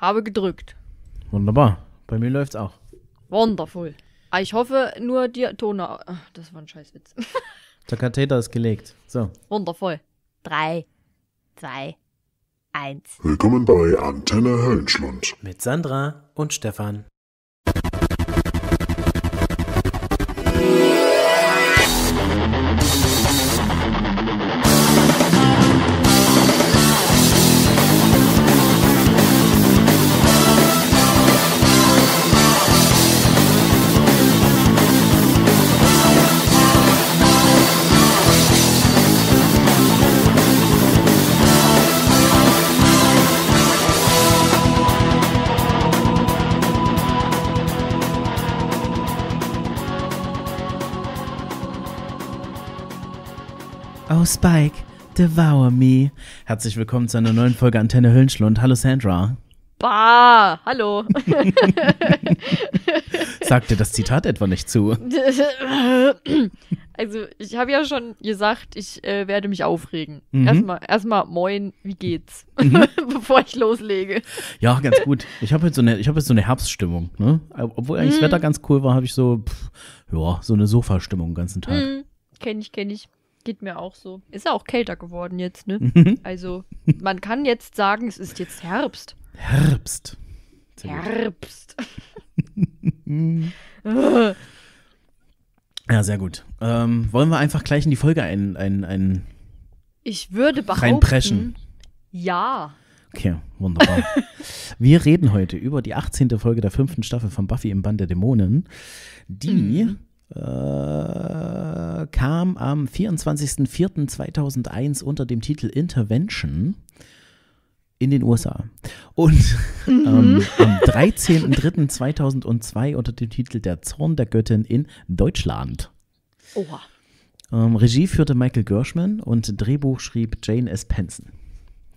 Habe gedrückt. Wunderbar. Bei mir läuft's auch. Wundervoll. Ah, ich hoffe, nur die Toner. Ah, das war ein Scheißwitz. Der Katheter ist gelegt. So. Wundervoll. Drei, zwei, eins. Willkommen bei Antenne Höllenschlund. Mit Sandra und Stefan. Spike, devour me. Herzlich willkommen zu einer neuen Folge Antenne Höllenschlund. Hallo Sandra. Bah, hallo. Sagt dir das Zitat etwa nicht zu? Also, ich habe ja schon gesagt, ich äh, werde mich aufregen. Mhm. Erstmal, erstmal, moin, wie geht's? Mhm. Bevor ich loslege. Ja, ganz gut. Ich habe jetzt, so eine, hab jetzt so eine Herbststimmung. Ne? Obwohl eigentlich mhm. das Wetter ganz cool war, habe ich so, pff, ja, so eine Sofastimmung den ganzen Tag. Mhm. Kenne ich, kenne ich. Geht mir auch so. Ist ja auch kälter geworden jetzt, ne? Mhm. also, man kann jetzt sagen, es ist jetzt Herbst. Herbst. Herbst. ja, sehr gut. Ähm, wollen wir einfach gleich in die Folge ein, ein, ein Ich würde behaupten. Reinpreschen. Ja. Okay, wunderbar. wir reden heute über die 18. Folge der fünften Staffel von Buffy im Band der Dämonen, die mhm äh, kam am 24.04.2001 unter dem Titel Intervention in den USA und mhm. ähm, am 13.03.2002 unter dem Titel Der Zorn der Göttin in Deutschland. Oha. Ähm, Regie führte Michael Gershman und Drehbuch schrieb Jane S. Penson.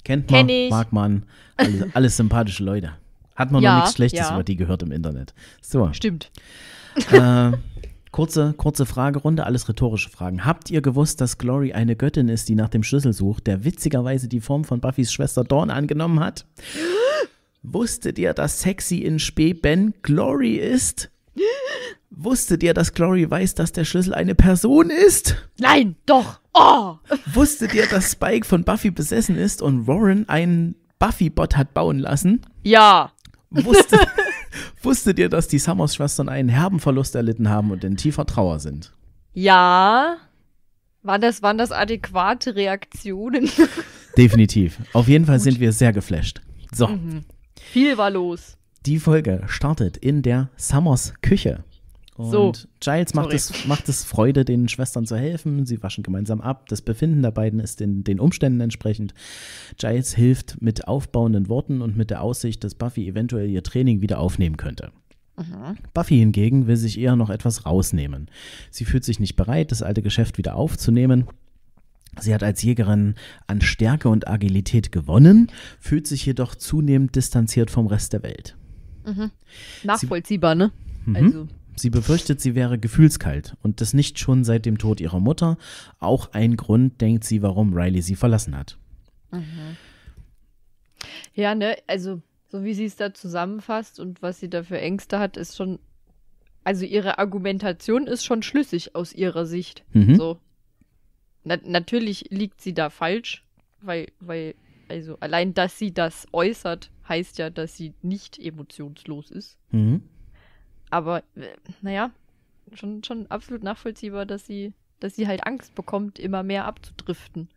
Kennt man, Kenn mag man, alles, alles, sympathische Leute. Hat man ja, noch nichts Schlechtes ja. über die gehört im Internet. So. Stimmt. Äh, Kurze, kurze Fragerunde, alles rhetorische Fragen. Habt ihr gewusst, dass Glory eine Göttin ist, die nach dem Schlüssel sucht, der witzigerweise die Form von Buffys Schwester Dawn angenommen hat? Wusstet ihr, dass Sexy in Spee Ben Glory ist? Wusstet ihr, dass Glory weiß, dass der Schlüssel eine Person ist? Nein, doch. Oh. Wusstet ihr, dass Spike von Buffy besessen ist und Warren einen Buffy-Bot hat bauen lassen? Ja. Wusstet, Wusstet ihr, dass die summers schwestern einen herben Verlust erlitten haben und in tiefer Trauer sind? Ja. Waren das, waren das adäquate Reaktionen? Definitiv. Auf jeden Fall Gut. sind wir sehr geflasht. So. Mhm. Viel war los. Die Folge startet in der Summers Küche. Und so. Giles macht es, macht es Freude, den Schwestern zu helfen. Sie waschen gemeinsam ab. Das Befinden der beiden ist den, den Umständen entsprechend. Giles hilft mit aufbauenden Worten und mit der Aussicht, dass Buffy eventuell ihr Training wieder aufnehmen könnte. Mhm. Buffy hingegen will sich eher noch etwas rausnehmen. Sie fühlt sich nicht bereit, das alte Geschäft wieder aufzunehmen. Sie hat als Jägerin an Stärke und Agilität gewonnen, fühlt sich jedoch zunehmend distanziert vom Rest der Welt. Mhm. Nachvollziehbar, Sie, ne? Mhm. Also Sie befürchtet, sie wäre gefühlskalt und das nicht schon seit dem Tod ihrer Mutter. Auch ein Grund, denkt sie, warum Riley sie verlassen hat. Mhm. Ja, ne, also so wie sie es da zusammenfasst und was sie da für Ängste hat, ist schon, also ihre Argumentation ist schon schlüssig aus ihrer Sicht. Mhm. So. Na, natürlich liegt sie da falsch, weil, weil, also allein, dass sie das äußert, heißt ja, dass sie nicht emotionslos ist. Mhm. Aber äh, naja, schon, schon absolut nachvollziehbar, dass sie, dass sie halt Angst bekommt, immer mehr abzudriften.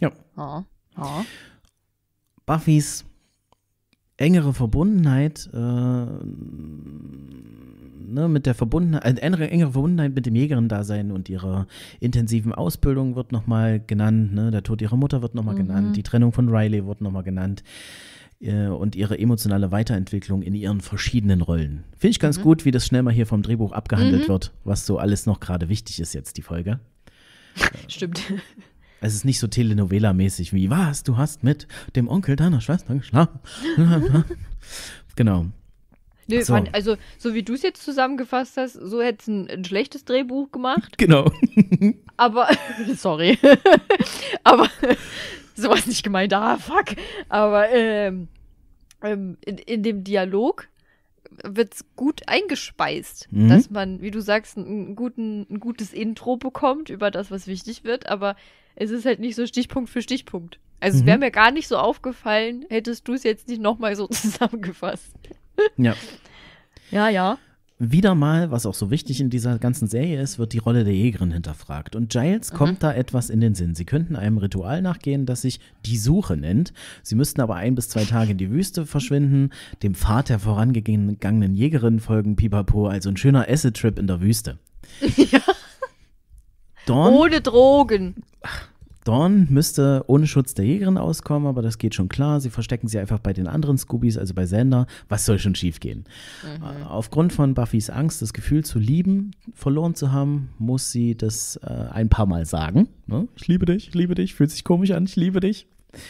Ja. Oh. Oh. Buffys engere Verbundenheit äh, ne, mit der Verbundenheit, äh, engere Verbundenheit mit dem Jägerin-Dasein und ihrer intensiven Ausbildung wird nochmal genannt, ne? der Tod ihrer Mutter wird nochmal mhm. genannt, die Trennung von Riley wird nochmal genannt. Äh, und ihre emotionale Weiterentwicklung in ihren verschiedenen Rollen. Finde ich ganz mhm. gut, wie das schnell mal hier vom Drehbuch abgehandelt mhm. wird, was so alles noch gerade wichtig ist jetzt, die Folge. Stimmt. Äh, es ist nicht so Telenovela-mäßig wie, was, du hast mit dem Onkel deiner Schwester geschlafen. genau. Nö, so. Man, also, so wie du es jetzt zusammengefasst hast, so hätte es ein, ein, schlechtes Drehbuch gemacht. Genau. aber, sorry. aber sowas nicht gemeint, ah, fuck. Aber ähm, ähm, in, in dem Dialog wird es gut eingespeist, mhm. dass man, wie du sagst, ein, guten, ein gutes Intro bekommt über das, was wichtig wird, aber es ist halt nicht so Stichpunkt für Stichpunkt. Also mhm. es wäre mir gar nicht so aufgefallen, hättest du es jetzt nicht nochmal so zusammengefasst. Ja. ja, ja wieder mal, was auch so wichtig in dieser ganzen Serie ist, wird die Rolle der Jägerin hinterfragt. Und Giles mhm. kommt da etwas in den Sinn. Sie könnten einem Ritual nachgehen, das sich die Suche nennt. Sie müssten aber ein bis zwei Tage in die Wüste verschwinden, dem Pfad der vorangegangenen Jägerin folgen, pipapo, also ein schöner Acid-Trip in der Wüste. Ja. Dawn, Ohne Drogen. Ach, Dawn müsste ohne Schutz der Jägerin auskommen, aber das geht schon klar. Sie verstecken sie einfach bei den anderen Scoobies, also bei Sander. Was soll schon schiefgehen? Mhm. Äh, aufgrund von Buffys Angst, das Gefühl zu lieben, verloren zu haben, muss sie das äh, ein paar Mal sagen. Ne? Ich liebe dich, ich liebe dich, fühlt sich komisch an, ich liebe dich.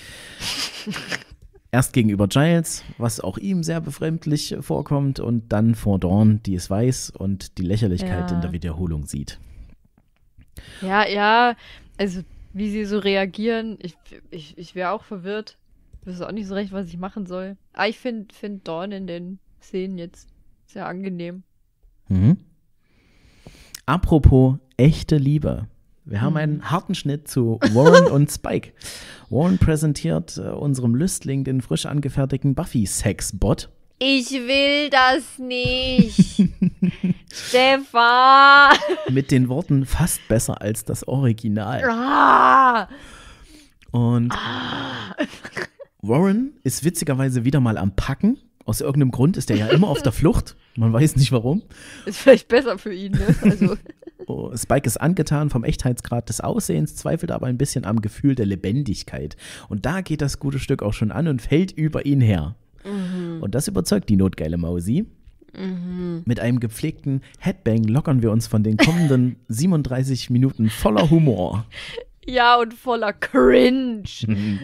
Erst gegenüber Giles, was auch ihm sehr befremdlich vorkommt, und dann vor Dawn, die es weiß und die Lächerlichkeit ja. in der Wiederholung sieht. Ja, ja, also wie sie so reagieren. Ich, ich, ich wäre auch verwirrt. Ich wüsste auch nicht so recht, was ich machen soll. Aber ah, ich finde find Dawn in den Szenen jetzt sehr angenehm. Mhm. Apropos echte Liebe. Wir haben mhm. einen harten Schnitt zu Warren und Spike. Warren präsentiert äh, unserem Lüstling den frisch angefertigten Buffy-Sex-Bot. Ich will das nicht. Stefan. Mit den Worten fast besser als das Original. Ah. Und ah. Warren ist witzigerweise wieder mal am Packen. Aus irgendeinem Grund ist er ja immer auf der Flucht. Man weiß nicht warum. Ist vielleicht besser für ihn. Ne? Also. oh, Spike ist angetan vom Echtheitsgrad des Aussehens, zweifelt aber ein bisschen am Gefühl der Lebendigkeit. Und da geht das gute Stück auch schon an und fällt über ihn her. Mhm. Und das überzeugt die notgeile Mausi. Mhm. Mit einem gepflegten Headbang lockern wir uns von den kommenden 37 Minuten voller Humor. Ja, und voller Cringe. Mhm.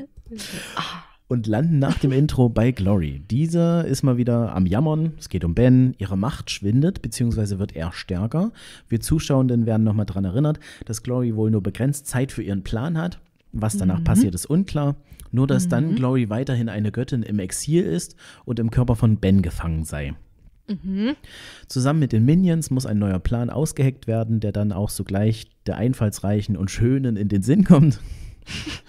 und landen nach dem Intro bei Glory. Dieser ist mal wieder am Jammern. Es geht um Ben. Ihre Macht schwindet, beziehungsweise wird er stärker. Wir Zuschauenden werden nochmal daran erinnert, dass Glory wohl nur begrenzt Zeit für ihren Plan hat. Was danach mhm. passiert, ist unklar. Nur dass mhm. dann Glory weiterhin eine Göttin im Exil ist und im Körper von Ben gefangen sei. Mhm. Zusammen mit den Minions muss ein neuer Plan ausgeheckt werden, der dann auch sogleich der Einfallsreichen und Schönen in den Sinn kommt.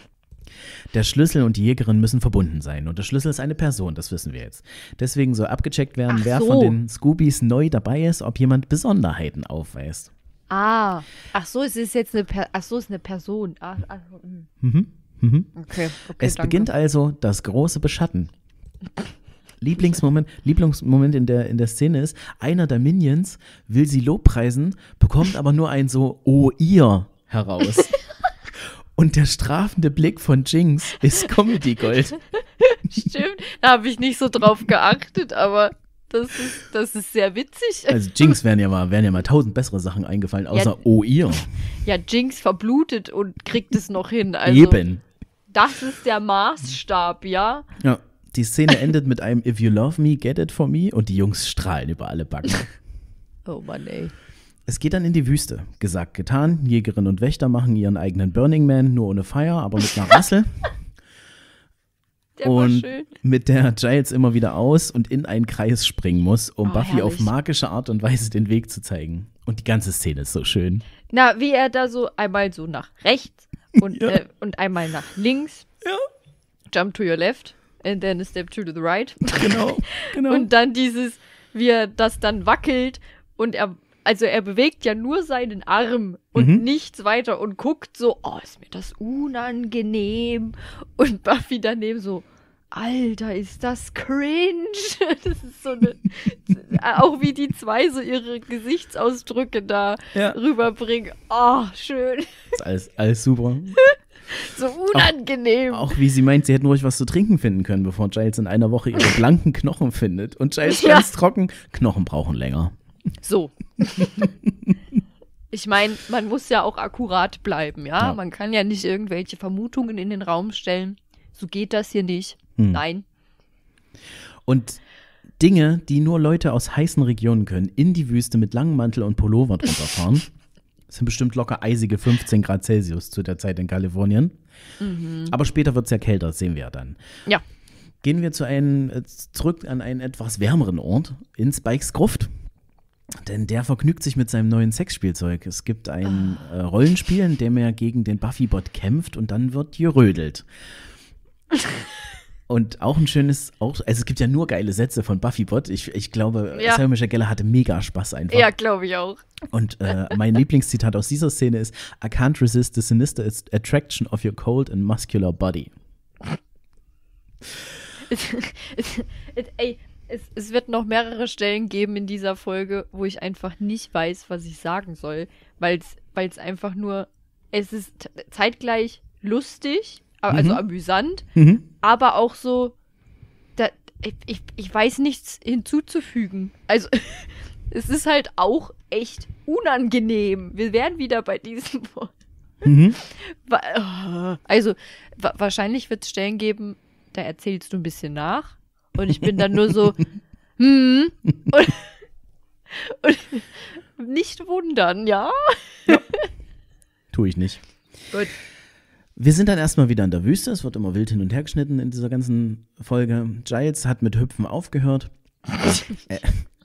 Der Schlüssel und die Jägerin müssen verbunden sein. Und der Schlüssel ist eine Person, das wissen wir jetzt. Deswegen soll abgecheckt werden, Ach wer so. von den Scoobies neu dabei ist, ob jemand Besonderheiten aufweist. Ah, ach so, es ist jetzt eine, per ach so, es ist eine Person. Ach, ach, also, mm. mhm. Mhm. Okay, okay, es danke. beginnt also das große Beschatten. Lieblingsmoment, Lieblingsmoment in der, in der Szene ist, einer der Minions will sie lobpreisen, bekommt aber nur ein so, oh ihr, heraus. Und der strafende Blick von Jinx ist Comedy Gold. Stimmt, da habe ich nicht so drauf geachtet, aber das ist, das ist sehr witzig. Also Jinx wären ja mal, wären ja mal tausend bessere Sachen eingefallen, außer ja, oh ihr. Ja, Jinx verblutet und kriegt es noch hin. Also. Eben das ist der Maßstab, ja? Ja. Die Szene endet mit einem If you love me, get it for me und die Jungs strahlen über alle Backen. oh Mann, ey. Es geht dann in die Wüste. Gesagt, getan. Jägerin und Wächter machen ihren eigenen Burning Man, nur ohne Feier, aber mit einer Rassel. Der und mit der Giles immer wieder aus und in einen Kreis springen muss, um oh, Buffy herrlich. auf magische Art und Weise den Weg zu zeigen. Und die ganze Szene ist so schön. Na, wie er da so einmal so nach rechts und, ja. äh, und einmal nach links. Ja. Jump to your left and then a step to the right. Genau, genau. und dann dieses, wie er das dann wackelt und er also er bewegt ja nur seinen Arm und mhm. nichts weiter und guckt so, oh, ist mir das unangenehm. Und Buffy daneben so, Alter, ist das cringe. Das ist so eine, auch wie die zwei so ihre Gesichtsausdrücke da ja. rüberbringen. Oh, schön. ist alles, alles super. So unangenehm. Auch, auch, wie sie meint, sie hätten ruhig was zu trinken finden können, bevor Giles in einer Woche ihre blanken Knochen findet. Und Giles ja. ganz trocken, Knochen brauchen länger. So. ich meine, man muss ja auch akkurat bleiben, ja? ja? Man kann ja nicht irgendwelche Vermutungen in den Raum stellen. So geht das hier nicht. Hm. Nein. Und Dinge, die nur Leute aus heißen Regionen können, in die Wüste mit langem Mantel und Pullover drunter fahren. sind bestimmt locker eisige 15 Grad Celsius zu der Zeit in Kalifornien. Mhm. Aber später wird es ja kälter, das sehen wir ja dann. Ja. Gehen wir zu einem, äh, zurück an einen etwas wärmeren Ort, in Spikes Gruft. Denn der vergnügt sich mit seinem neuen Sexspielzeug. Es gibt ein äh, Rollenspiel, in dem er gegen den Buffy-Bot kämpft und dann wird gerödelt. Und auch ein schönes, auch, also es gibt ja nur geile Sätze von Buffybot. Ich, ich glaube, ja. Sarah Michelle Geller hatte mega Spaß einfach. Ja, glaube ich auch. Und äh, mein Lieblingszitat aus dieser Szene ist: I can't resist the sinister attraction of your cold and muscular body. ey, es, es, wird noch mehrere Stellen geben in dieser Folge, wo ich einfach nicht weiß, was ich sagen soll, weil es einfach nur, es ist zeitgleich lustig, also mhm. amüsant, mhm. aber auch so, da, ich, ich, weiß nichts hinzuzufügen. Also es ist halt auch echt unangenehm. Wir wären wieder bei diesem Wort. Mhm. Oh, also wahrscheinlich wird es Stellen geben, da erzählst du ein bisschen nach und ich bin dann nur so, hm. Und, und nicht wundern, ja? ja? Tue ich nicht. Gut. Wir sind dann erstmal wieder in der Wüste. Es wird immer wild hin und her geschnitten in dieser ganzen Folge. Giles hat mit Hüpfen aufgehört. äh,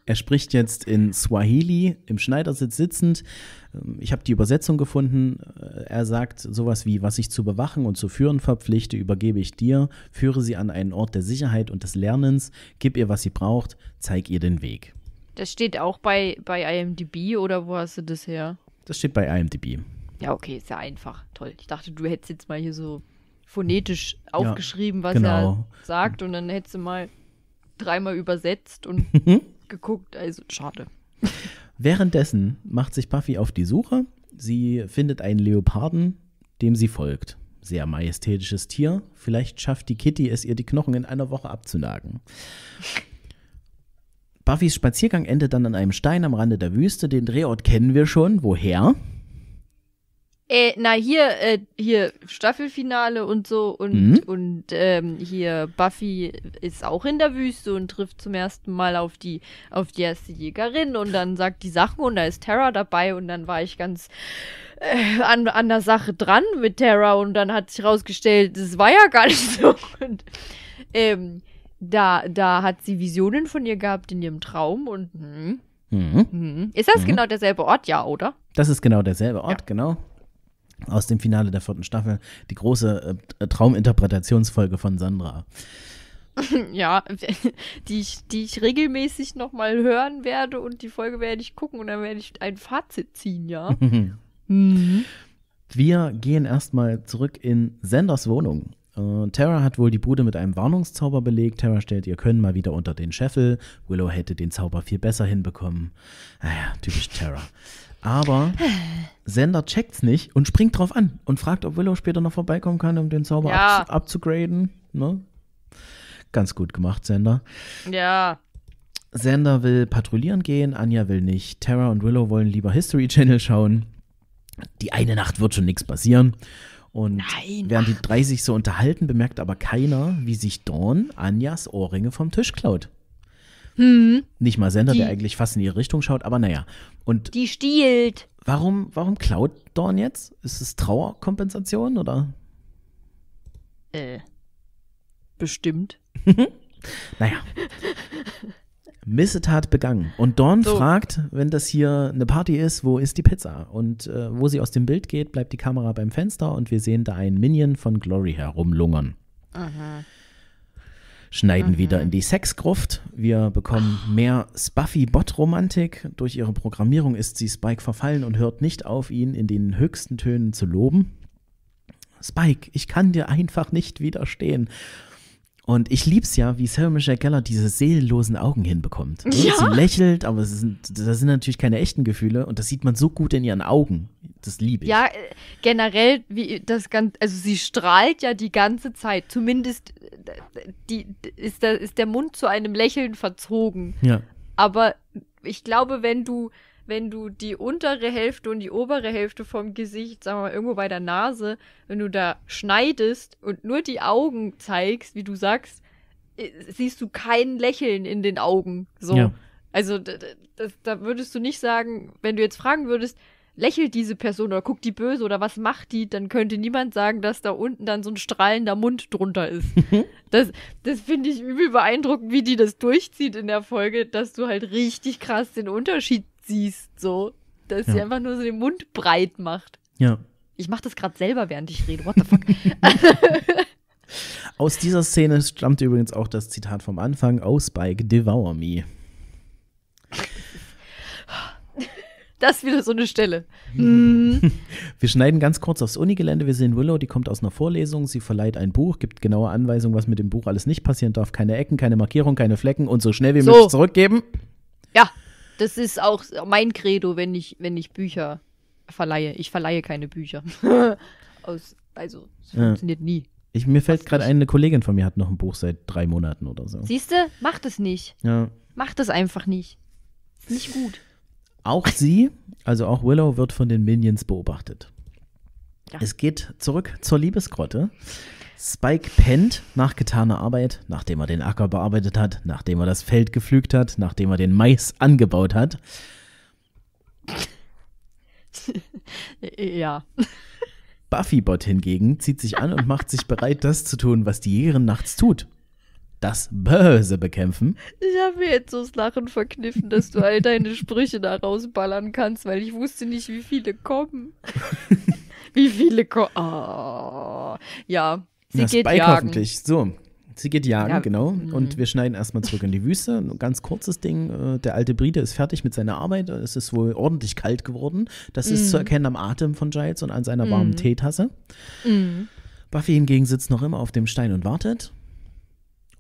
er spricht jetzt in Swahili, im Schneidersitz sitzend. Ähm, ich habe die Übersetzung gefunden. Äh, er sagt sowas wie, was ich zu bewachen und zu führen verpflichte, übergebe ich dir, führe sie an einen Ort der Sicherheit und des Lernens, gib ihr, was sie braucht, zeig ihr den Weg. Das steht auch bei, bei IMDb oder wo hast du das her? Das steht bei IMDb. Ja, okay, ist ja einfach. Toll. Ich dachte, du hättest jetzt mal hier so phonetisch aufgeschrieben, ja, was genau. er sagt und dann hättest du mal dreimal übersetzt und geguckt, also schade. Währenddessen macht sich Buffy auf die Suche. Sie findet einen Leoparden, dem sie folgt. Sehr majestätisches Tier. Vielleicht schafft die Kitty es, ihr die Knochen in einer Woche abzunagen. Buffys Spaziergang endet dann an einem Stein am Rande der Wüste. Den Drehort kennen wir schon. Woher? äh, na hier, äh, hier Staffelfinale und so und, mhm. und ähm, hier Buffy ist auch in der Wüste und trifft zum ersten Mal auf die, auf die erste Jägerin und dann sagt die Sachen und da ist Terra dabei und dann war ich ganz äh, an, an der Sache dran mit Terra und dann hat sich rausgestellt, das war ja gar nicht so. Und, ähm, da, da hat sie Visionen von ihr gehabt in ihrem Traum und. Mh. Hm, mhm. Hm. Ist das mhm. genau derselbe Ort, ja, oder? Das ist genau derselbe Ort, ja. genau aus dem Finale der vierten Staffel, die große äh, Trauminterpretationsfolge von Sandra. Ja, die ich, die ich regelmäßig nochmal hören werde und die Folge werde ich gucken und dann werde ich ein Fazit ziehen, ja. mhm. Wir gehen erstmal zurück in Senders Wohnung. Äh, Terra hat wohl die Bude mit einem Warnungszauber belegt. Terra stellt ihr Können mal wieder unter den Scheffel. Willow hätte den Zauber viel besser hinbekommen. Naja, ah typisch Terra. Aber Sender checkt's nicht und springt drauf an und fragt, ob Willow später noch vorbeikommen kann, um den Zauber ja. abzugraden. Ne? Ganz gut gemacht, Sender. Ja. Sender will patrouillieren gehen, Anja will nicht. Terra und Willow wollen lieber History Channel schauen. Die eine Nacht wird schon nichts passieren. Und Nein, während die drei sich so unterhalten, bemerkt aber keiner, wie sich Dawn Anjas Ohrringe vom Tisch klaut. Hm. Nicht mal Sender, die, der eigentlich fast in ihre Richtung schaut, aber naja. Und die stiehlt. Warum, warum klaut Dawn jetzt? Ist es Trauerkompensation oder? Äh. Bestimmt. naja. Missetat begangen. Und Dawn so. fragt, wenn das hier eine Party ist, wo ist die Pizza? Und äh, wo sie aus dem Bild geht, bleibt die Kamera beim Fenster und wir sehen da einen Minion von Glory herumlungern. Aha. Schneiden Aha. Mhm. wieder in die Sexgruft. Wir bekommen mehr Spuffy-Bot-Romantik. Durch ihre Programmierung ist sie Spike verfallen und hört nicht auf, ihn in den höchsten Tönen zu loben. Spike, ich kann dir einfach nicht widerstehen. Und ich lieb's ja, wie Sarah Michelle Gellar diese seelenlosen Augen hinbekommt. Ne? Ja. Sie lächelt, aber sind, das sind natürlich keine echten Gefühle und das sieht man so gut in ihren Augen. Das liebe ich. Ja, äh, generell, wie das ganz, also sie strahlt ja die ganze Zeit. Zumindest äh, die, ist, der, ist der Mund zu einem Lächeln verzogen. Ja. Aber ich glaube, wenn du wenn du die untere Hälfte und die obere Hälfte vom Gesicht, sagen wir mal, irgendwo bei der Nase, wenn du da schneidest und nur die Augen zeigst, wie du sagst, äh, siehst du kein Lächeln in den Augen. So. Ja. Also da würdest du nicht sagen, wenn du jetzt fragen würdest, lächelt diese Person oder guckt die böse oder was macht die, dann könnte niemand sagen, dass da unten dann so ein strahlender Mund drunter ist. das das finde ich übel beeindruckend, wie die das durchzieht in der Folge, dass du halt richtig krass den Unterschied siehst, so, dass ja. sie einfach nur so den Mund breit macht. Ja. Ich mache das gerade selber, während ich rede. What the fuck? aus dieser Szene stammt übrigens auch das Zitat vom Anfang: Oh, Spike, devour me. Das ist wieder so eine Stelle. Hm. Wir schneiden ganz kurz aufs Unigelände. Wir sehen Willow, die kommt aus einer Vorlesung. Sie verleiht ein Buch, gibt genaue Anweisungen, was mit dem Buch alles nicht passieren darf. Keine Ecken, keine Markierung, keine Flecken und so schnell wie so. möglich zurückgeben. Ja, das ist auch mein Credo, wenn ich, wenn ich Bücher verleihe. Ich verleihe keine Bücher. Aus, also, es ja. funktioniert nie. Ich, mir fällt gerade ein, eine Kollegin von mir hat noch ein Buch seit drei Monaten oder so. Siehst du, mach das nicht. Ja. Mach das einfach nicht. Nicht gut. Auch sie, also auch Willow, wird von den Minions beobachtet. Ja. Es geht zurück zur Liebesgrotte. Spike pennt nach getaner Arbeit, nachdem er den Acker bearbeitet hat, nachdem er das Feld gepflügt hat, nachdem er den Mais angebaut hat. ja. Buffybot hingegen zieht sich an und macht sich bereit, das zu tun, was die Jägerin nachts tut. Das Böse bekämpfen. Ich habe mir jetzt so das Lachen verkniffen, dass du all deine Sprüche da rausballern kannst, weil ich wusste nicht, wie viele kommen. wie viele kommen. Oh. Ah. Ja, Sie Na, geht Spike jagen. hoffentlich. So. Sie geht jagen, ja, genau. Mhm. Und wir schneiden erstmal zurück in die Wüste. Ein ganz kurzes Ding. Äh, der alte Brite ist fertig mit seiner Arbeit. Es ist wohl ordentlich kalt geworden. Das mhm. ist zu mhm. erkennen am Atem von Giles und an seiner warmen mhm. Teetasse. Mhm. Buffy hingegen sitzt noch immer auf dem Stein und wartet.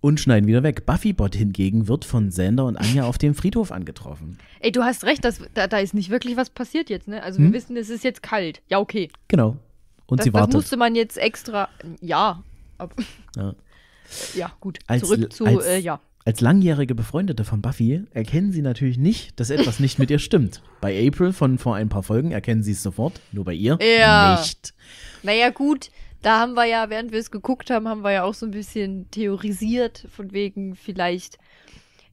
Und schneiden wieder weg. Buffybot hingegen wird von Sander und Anja auf dem Friedhof angetroffen. Ey, du hast recht, das, da, da ist nicht wirklich was passiert jetzt, ne? Also wir hm? wissen, es ist jetzt kalt. Ja, okay. Genau. Und das, sie wartet. Das musste man jetzt extra. Ja. ja. ja. gut. Als, Zurück zu, als, äh, ja. Als langjährige Befreundete von Buffy erkennen sie natürlich nicht, dass etwas nicht mit ihr stimmt. Bei April von vor ein paar Folgen erkennen sie es sofort, nur bei ihr ja. nicht. Naja, gut, da haben wir ja, während wir es geguckt haben, haben wir ja auch so ein bisschen theorisiert, von wegen, vielleicht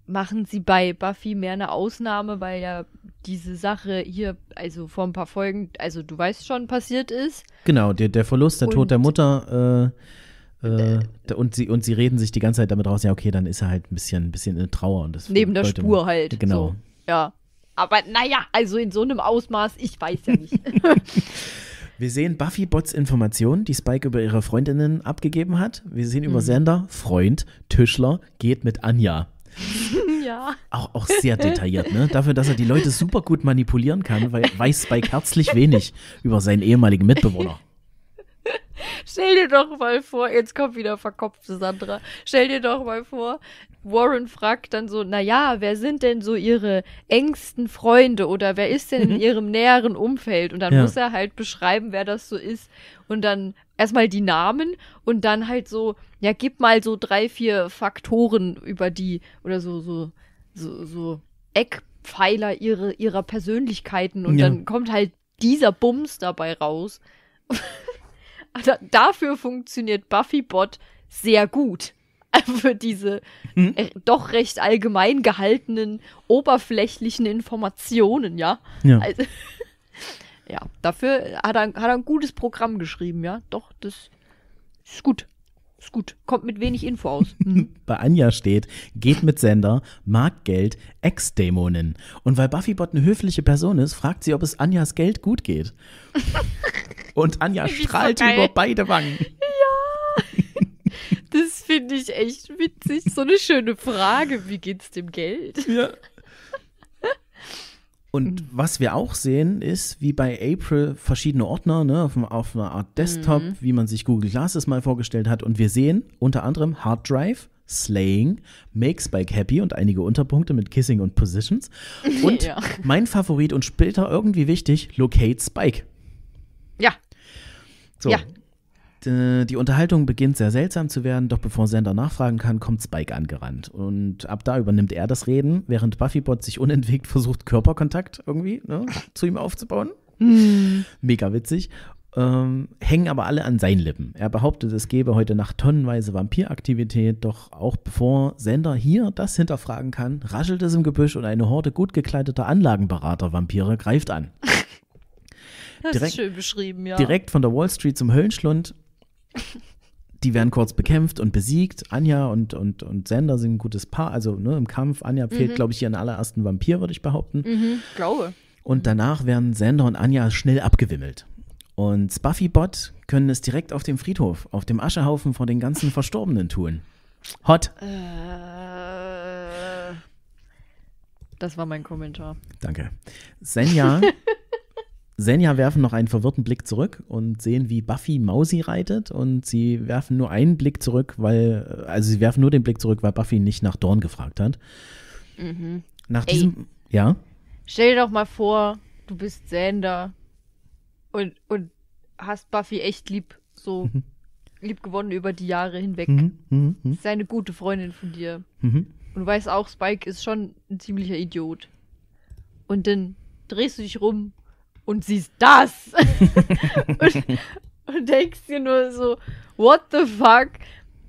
machen sie bei Buffy mehr eine Ausnahme, weil ja diese Sache hier, also vor ein paar Folgen, also du weißt schon, passiert ist. Genau, der, der Verlust, der und, Tod der Mutter. Äh, äh, äh, und, sie, und sie reden sich die ganze Zeit damit raus, ja, okay, dann ist er halt ein bisschen, ein bisschen in Trauer. Und das neben der Spur man, halt. Genau. So, ja. Aber naja, also in so einem Ausmaß, ich weiß ja nicht. Wir sehen Buffy Bots Informationen, die Spike über ihre Freundinnen abgegeben hat. Wir sehen mhm. über Sender, Freund, Tischler, geht mit Anja. Ja. Auch, auch sehr detailliert, ne? Dafür, dass er die Leute super gut manipulieren kann, weil weiß Spike herzlich wenig über seinen ehemaligen Mitbewohner. Stell dir doch mal vor, jetzt kommt wieder verkopfte Sandra. Stell dir doch mal vor, Warren fragt dann so, naja, wer sind denn so ihre engsten Freunde oder wer ist denn in mhm. ihrem näheren Umfeld? Und dann ja. muss er halt beschreiben, wer das so ist. Und dann erstmal die Namen und dann halt so, ja, gib mal so drei, vier Faktoren über die oder so, so, so, so Eckpfeiler ihre, ihrer Persönlichkeiten und ja. dann kommt halt dieser Bums dabei raus. also dafür funktioniert Buffybot sehr gut. Für diese mhm. doch recht allgemein gehaltenen, oberflächlichen Informationen, ja. ja. Also, ja, dafür hat er, hat er ein gutes Programm geschrieben, ja. Doch, das ist gut. Ist gut. Kommt mit wenig Info aus. Mhm. Bei Anja steht, geht mit Sender, mag Geld, Ex-Dämonin. Und weil Buffybot eine höfliche Person ist, fragt sie, ob es Anjas Geld gut geht. Und Anja strahlt so über beide Wangen. Ja. Das finde ich echt witzig. So eine schöne Frage. Wie geht's dem Geld? Ja. Und mhm. was wir auch sehen, ist, wie bei April verschiedene Ordner ne, auf, auf einer Art Desktop, mhm. wie man sich Google Glasses mal vorgestellt hat. Und wir sehen unter anderem Hard Drive, Slaying, Make Spike Happy und einige Unterpunkte mit Kissing und Positions. Und ja. mein Favorit und später irgendwie wichtig, Locate Spike. Ja. So, ja. Äh, die Unterhaltung beginnt sehr seltsam zu werden, doch bevor Sender nachfragen kann, kommt Spike angerannt. Und ab da übernimmt er das Reden, während Buffybot sich unentwegt versucht, Körperkontakt irgendwie ne, zu ihm aufzubauen. Hm. Mega witzig. Ähm, hängen aber alle an seinen Lippen. Er behauptet, es gebe heute Nacht tonnenweise Vampiraktivität, doch auch bevor Sender hier das hinterfragen kann, raschelt es im Gebüsch und eine Horde gut gekleideter Anlagenberater-Vampire greift an. Das direkt, ist schön beschrieben, ja. Direkt von der Wall Street zum Höllenschlund die werden kurz bekämpft und besiegt. Anja und, und, und Sender sind ein gutes Paar. Also ne, im Kampf, Anja fehlt, mhm. glaube ich, ihren allerersten Vampir, würde ich behaupten. Mhm, glaube. Und danach werden Sander und Anja schnell abgewimmelt. Und Bot können es direkt auf dem Friedhof, auf dem Aschehaufen vor den ganzen Verstorbenen tun. Hot. Äh, das war mein Kommentar. Danke. Senja Senja werfen noch einen verwirrten Blick zurück und sehen, wie Buffy Mausi reitet und sie werfen nur einen Blick zurück, weil, äh, also sie werfen nur den Blick zurück, weil Buffy nicht nach Dorn gefragt hat. Mhm. Nach Ey, diesem, ja? Stell dir doch mal vor, du bist Sander und, und hast Buffy echt lieb, so mhm. lieb gewonnen über die Jahre hinweg. Mhm. mhm. Mhm. ist eine gute Freundin von dir. Mhm. Und du weißt auch, Spike ist schon ein ziemlicher Idiot. Und dann drehst du dich rum und siehst das. und, und denkst dir nur so, what the fuck?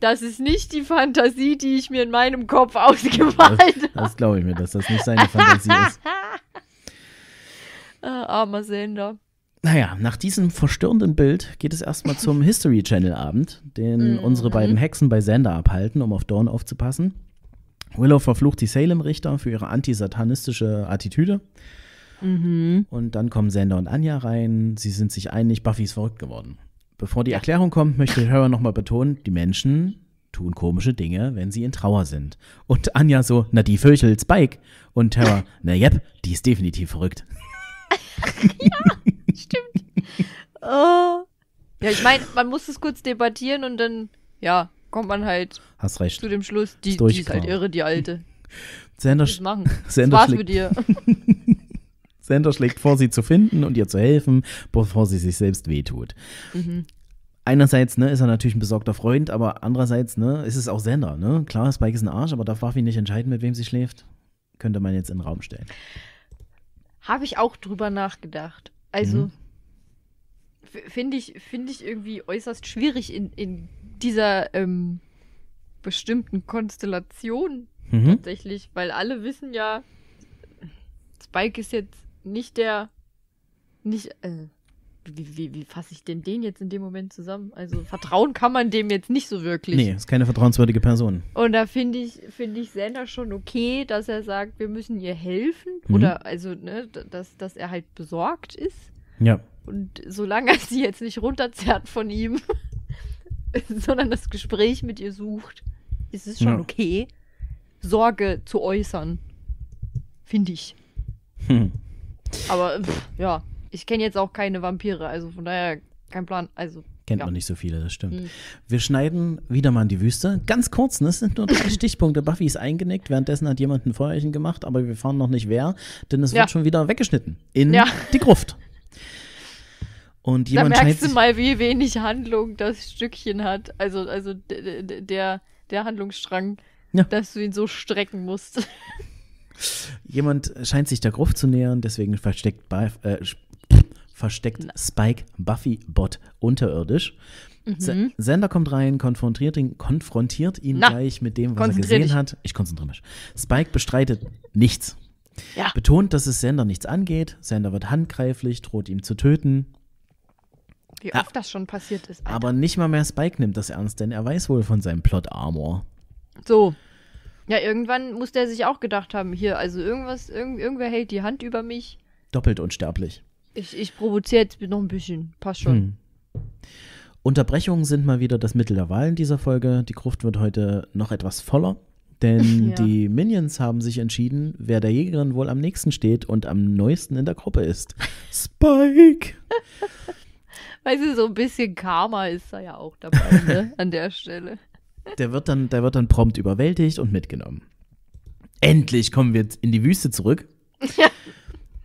Das ist nicht die Fantasie, die ich mir in meinem Kopf ausgemalt habe. Das, das glaube ich mir, dass das nicht seine Fantasie ist. Äh, armer Sender. Naja, nach diesem verstörenden Bild geht es erstmal zum History Channel Abend, den mm -hmm. unsere beiden Hexen bei Sender abhalten, um auf Dawn aufzupassen. Willow verflucht die Salem-Richter für ihre antisatanistische Attitüde. Mhm. Und dann kommen Sender und Anja rein. Sie sind sich einig, Buffy ist verrückt geworden. Bevor die Erklärung kommt, möchte Hera nochmal betonen, die Menschen tun komische Dinge, wenn sie in Trauer sind. Und Anja so, na die Vöchel, Spike. Und Hera, na yep, die ist definitiv verrückt. ja, stimmt. Oh. Ja, ich meine, man muss es kurz debattieren und dann, ja, kommt man halt Hast recht. zu dem Schluss, die ist, die ist halt irre, die Alte. Sender, Sender, Sender war's mit dir. Santa schlägt vor, sie zu finden und ihr zu helfen, bevor sie sich selbst wehtut. Mhm. Einerseits ne, ist er natürlich ein besorgter Freund, aber andererseits ne, ist es auch Sender. Ne? Klar, Spike ist ein Arsch, aber darf Buffy nicht entscheiden, mit wem sie schläft? Könnte man jetzt in den Raum stellen. Habe ich auch drüber nachgedacht. Also mhm. finde ich, find ich irgendwie äußerst schwierig in, in dieser ähm, bestimmten Konstellation mhm. tatsächlich, weil alle wissen ja, Spike ist jetzt nicht der, nicht, äh, wie, wie, wie fasse ich denn den jetzt in dem Moment zusammen? Also vertrauen kann man dem jetzt nicht so wirklich. Nee, ist keine vertrauenswürdige Person. Und da finde ich, finde ich Sender schon okay, dass er sagt, wir müssen ihr helfen. Mhm. Oder also, ne, dass, dass er halt besorgt ist. Ja. Und solange er sie jetzt nicht runterzerrt von ihm, sondern das Gespräch mit ihr sucht, ist es schon ja. okay, Sorge zu äußern. Finde ich. Hm. Aber pff, ja, ich kenne jetzt auch keine Vampire, also von daher kein Plan. Also Kennt ja. man nicht so viele, das stimmt. Mhm. Wir schneiden wieder mal in die Wüste. Ganz kurz, ne? es sind nur drei Stichpunkte. Buffy ist eingenickt, währenddessen hat jemand ein Feuerchen gemacht, aber wir fahren noch nicht wer, denn es ja. wird schon wieder weggeschnitten. In ja. die Gruft. Und jemand da merkst du mal, wie wenig Handlung das Stückchen hat. Also, also der, der Handlungsstrang, dass du ihn so strecken musst. Jemand scheint sich der Gruft zu nähern, deswegen versteckt, Baf, äh, versteckt Spike Buffy Bot unterirdisch. Mhm. Sender kommt rein, konfrontiert ihn, konfrontiert ihn Na, gleich mit dem, was er gesehen dich. hat. Ich konzentriere mich. Spike bestreitet nichts. Ja. Betont, dass es Sender nichts angeht. Sender wird handgreiflich, droht ihm zu töten. Wie oft ah, das schon passiert ist. Alter. Aber nicht mal mehr Spike nimmt das ernst, denn er weiß wohl von seinem Plot Armor. So, ja, irgendwann muss der sich auch gedacht haben, hier, also irgendwas, irgend, irgendwer hält die Hand über mich. Doppelt unsterblich. Ich, ich provoziere jetzt noch ein bisschen, passt schon. Hm. Unterbrechungen sind mal wieder das Mittel der Wahl in dieser Folge. Die Gruft wird heute noch etwas voller, denn ja. die Minions haben sich entschieden, wer der Jägerin wohl am nächsten steht und am neuesten in der Gruppe ist. Spike! Weißt du, so ein bisschen Karma ist da ja auch dabei, ne? An der Stelle der wird dann, der wird dann prompt überwältigt und mitgenommen. Endlich kommen wir in die Wüste zurück. Ja.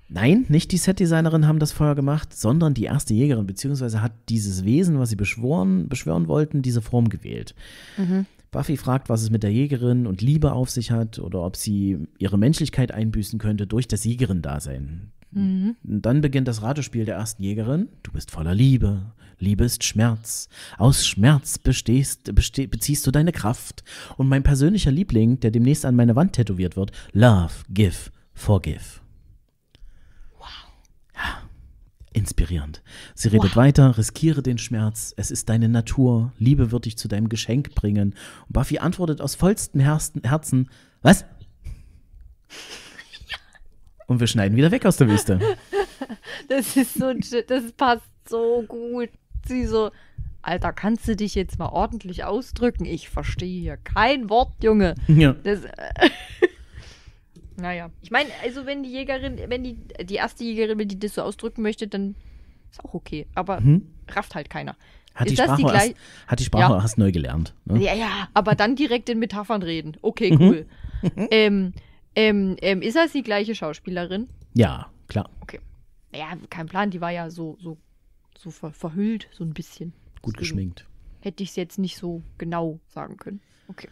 Nein, nicht die Setdesignerin haben das Feuer gemacht, sondern die erste Jägerin, beziehungsweise hat dieses Wesen, was sie beschworen, beschwören wollten, diese Form gewählt. Mhm. Buffy fragt, was es mit der Jägerin und Liebe auf sich hat oder ob sie ihre Menschlichkeit einbüßen könnte durch das Jägerin-Dasein. Mhm. Dann beginnt das Ratespiel der ersten Jägerin. Du bist voller Liebe. Liebe ist Schmerz. Aus Schmerz bestehst, besteh, beziehst du deine Kraft. Und mein persönlicher Liebling, der demnächst an meine Wand tätowiert wird, Love, Give, Forgive. Wow. Ja, inspirierend. Sie redet wow. weiter, riskiere den Schmerz. Es ist deine Natur. Liebe wird dich zu deinem Geschenk bringen. Und Buffy antwortet aus vollstem Herzen, was? Und wir schneiden wieder weg aus der Wüste. Das ist so, das passt so gut. Sie so, Alter, kannst du dich jetzt mal ordentlich ausdrücken? Ich verstehe hier kein Wort, Junge. Ja. Das, äh, naja. Ich meine, also wenn die Jägerin, wenn die, die erste Jägerin, wenn die das so ausdrücken möchte, dann ist auch okay. Aber mhm. rafft halt keiner. Hat die, Sprache die erst, hat die Sprache ja. erst neu gelernt. Ne? Ja, ja, aber dann direkt in Metaphern reden. Okay, mhm. cool. ähm, ähm, ähm, ist das die gleiche Schauspielerin? Ja, klar. Okay. Naja, kein Plan, die war ja so, so, so ver verhüllt, so ein bisschen. Gut Deswegen geschminkt. Hätte ich es jetzt nicht so genau sagen können. Okay.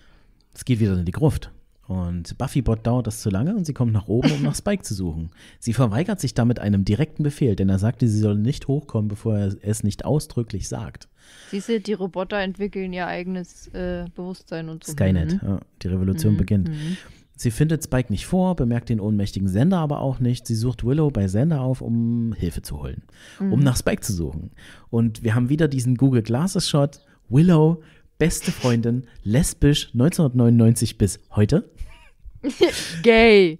Es geht wieder in die Gruft. Und Buffybot dauert das zu lange und sie kommt nach oben, um nach Spike zu suchen. Sie verweigert sich damit einem direkten Befehl, denn er sagte, sie soll nicht hochkommen, bevor er es nicht ausdrücklich sagt. Siehst du, die Roboter entwickeln ihr eigenes äh, Bewusstsein und so. Skynet, mhm. ja, die Revolution mhm. beginnt. Mhm. Sie findet Spike nicht vor, bemerkt den ohnmächtigen Sender aber auch nicht. Sie sucht Willow bei Sender auf, um Hilfe zu holen, mhm. um nach Spike zu suchen. Und wir haben wieder diesen Google Glasses Shot. Willow, beste Freundin, lesbisch 1999 bis heute. Gay.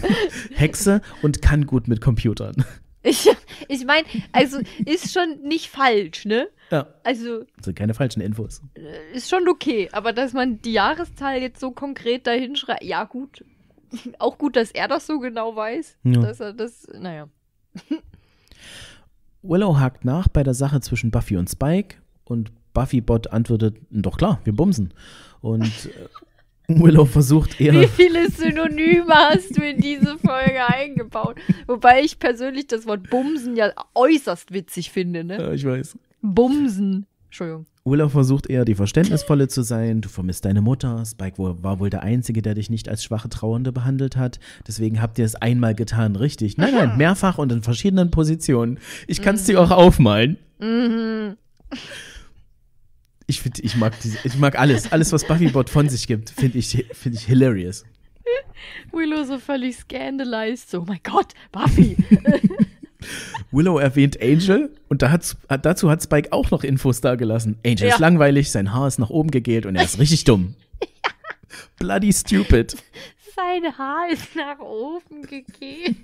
Hexe und kann gut mit Computern. Ich, hab ich meine, also ist schon nicht falsch, ne? Ja. Also. Das also sind keine falschen Infos. Äh, ist schon okay, aber dass man die Jahreszahl jetzt so konkret dahin schreibt, ja, gut. Auch gut, dass er das so genau weiß, ja. dass er das, naja. Willow hakt nach bei der Sache zwischen Buffy und Spike und Buffy-Bot antwortet, doch klar, wir bumsen. Und äh, Urlaub versucht eher. Wie viele Synonyme hast du in diese Folge eingebaut? Wobei ich persönlich das Wort Bumsen ja äußerst witzig finde, ne? Ja, ich weiß. Bumsen. Entschuldigung. Urlaub versucht eher, die Verständnisvolle zu sein. Du vermisst deine Mutter. Spike war wohl der Einzige, der dich nicht als schwache Trauernde behandelt hat. Deswegen habt ihr es einmal getan, richtig. Nein, nein, mhm. mehrfach und in verschiedenen Positionen. Ich kann es mhm. dir auch aufmalen. Mhm. Ich, find, ich, mag diese, ich mag alles. Alles, was Buffybot von sich gibt, finde ich, find ich hilarious. Willow so völlig scandalized. So, oh mein Gott, Buffy. Willow erwähnt Angel und da hat's, dazu hat Spike auch noch Infos dargelassen. Angel ja. ist langweilig, sein Haar ist nach oben gegelt und er ist richtig dumm. Bloody stupid. Sein Haar ist nach oben gegelt.